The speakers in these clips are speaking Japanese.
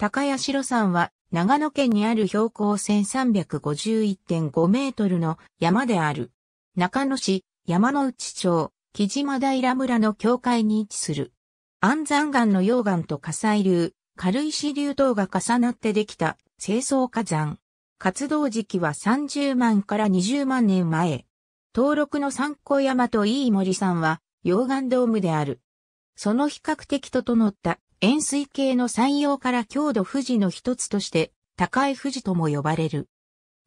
高谷城山は長野県にある標高1351.5メートルの山である。中野市、山の内町、木島平村の境界に位置する。安山岩の溶岩と火砕流、軽石流等が重なってできた清掃火山。活動時期は30万から20万年前。登録の三高山といい森山は溶岩ドームである。その比較的整った円錐形の山陽から強度富士の一つとして、高い富士とも呼ばれる。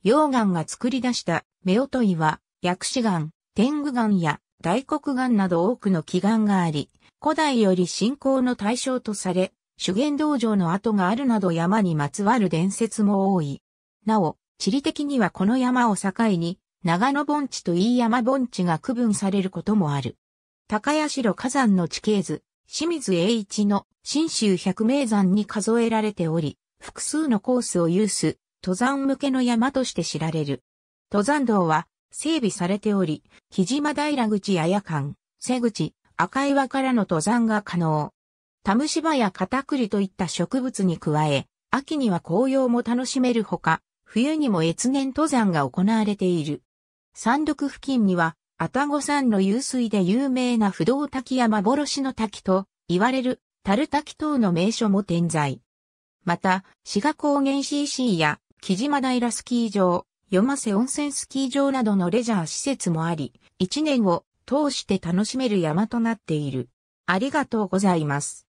溶岩が作り出した目音岩、薬師岩、天狗岩や大黒岩など多くの奇岩があり、古代より信仰の対象とされ、修験道場の跡があるなど山にまつわる伝説も多い。なお、地理的にはこの山を境に、長野盆地と飯山盆地が区分されることもある。高城火山の地形図、清水栄一の新州百名山に数えられており、複数のコースを有す、登山向けの山として知られる。登山道は整備されており、木島平口や夜間、瀬口、赤岩からの登山が可能。タムシバやカタクリといった植物に加え、秋には紅葉も楽しめるほか、冬にも越年登山が行われている。山麓付近には愛宕山の湧水で有名な不動滝や幻の滝と言われる樽滝等の名所も点在。また、志賀高原 CC や木島平スキー場、夜間瀬温泉スキー場などのレジャー施設もあり、一年を通して楽しめる山となっている。ありがとうございます。